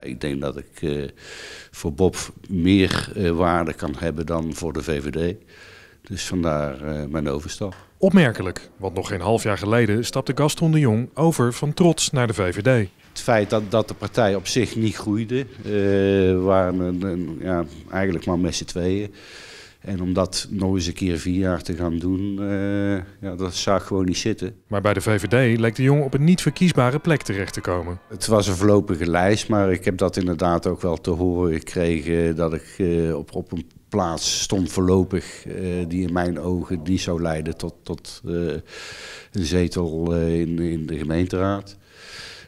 Ik denk dat ik eh, voor Bob meer eh, waarde kan hebben dan voor de VVD. Dus vandaar eh, mijn overstap. Opmerkelijk, want nog geen half jaar geleden stapte Gaston de Jong over van trots naar de VVD. Het feit dat, dat de partij op zich niet groeide, waren een, ja, eigenlijk maar met z'n tweeën. En om dat nog eens een keer vier jaar te gaan doen, eh, ja, dat zag gewoon niet zitten. Maar bij de VVD leek de jongen op een niet verkiesbare plek terecht te komen. Het was een voorlopige lijst, maar ik heb dat inderdaad ook wel te horen gekregen dat ik eh, op, op een plaats stond voorlopig eh, die in mijn ogen niet zou leiden tot, tot een zetel in, in de gemeenteraad.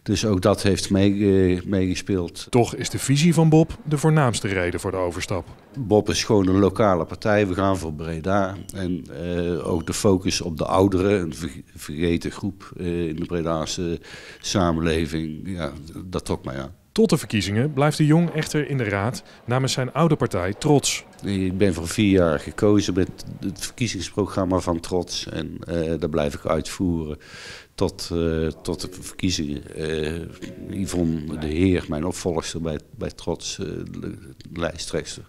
Dus ook dat heeft eh, meegespeeld. Toch is de visie van Bob de voornaamste reden voor de overstap. Bob is gewoon een lokale partij. We gaan voor Breda. En eh, ook de focus op de ouderen, een vergeten groep eh, in de Bredaanse samenleving. Ja, dat trok mij aan. Tot de verkiezingen blijft de Jong echter in de raad namens zijn oude partij Trots. Ik ben voor vier jaar gekozen met het verkiezingsprogramma van Trots. En uh, eh, dat blijf ik uitvoeren tot, eh, tot de verkiezingen. Eh, Yvonne de Heer, mijn opvolger bij, bij Trots, de lijsttrekster.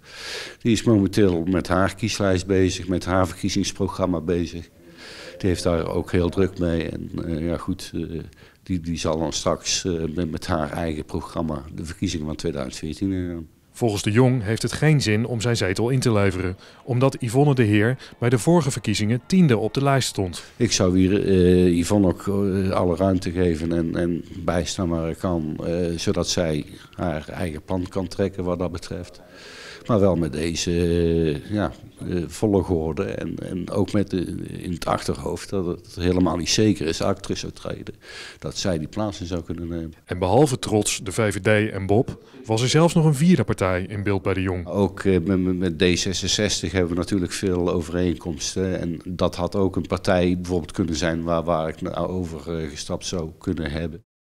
Die is momenteel met haar kieslijst bezig, met haar verkiezingsprogramma bezig die heeft daar ook heel druk mee. En eh, ja, goed, eh, die, die zal dan straks eh, met, met, haar eigen programma de verkiezingen van 2014 Volgens de Jong heeft het geen zin om zijn zetel in te leveren, omdat Yvonne de Heer bij de vorige verkiezingen tiende op de lijst stond. Ik zou hier uh, Yvonne ook alle ruimte geven en, en bijstaan waar kan, zodat zij haar eigen plan kan trekken wat dat betreft. Maar wel met deze ja, eh, volgorde. En, en ook met in het achterhoofd dat het helemaal niet zeker is, actrice zou treden, dat zij die plaatsen zou kunnen nemen. En behalve trots de VVD en Bob, was er zelfs nog een vierde partij in beeld bij de Jong. Ook eh, met, met D66 hebben we natuurlijk veel overeenkomsten. En dat had ook een partij bijvoorbeeld kunnen zijn waar, waar ik nou over eh, gestapt zou kunnen hebben.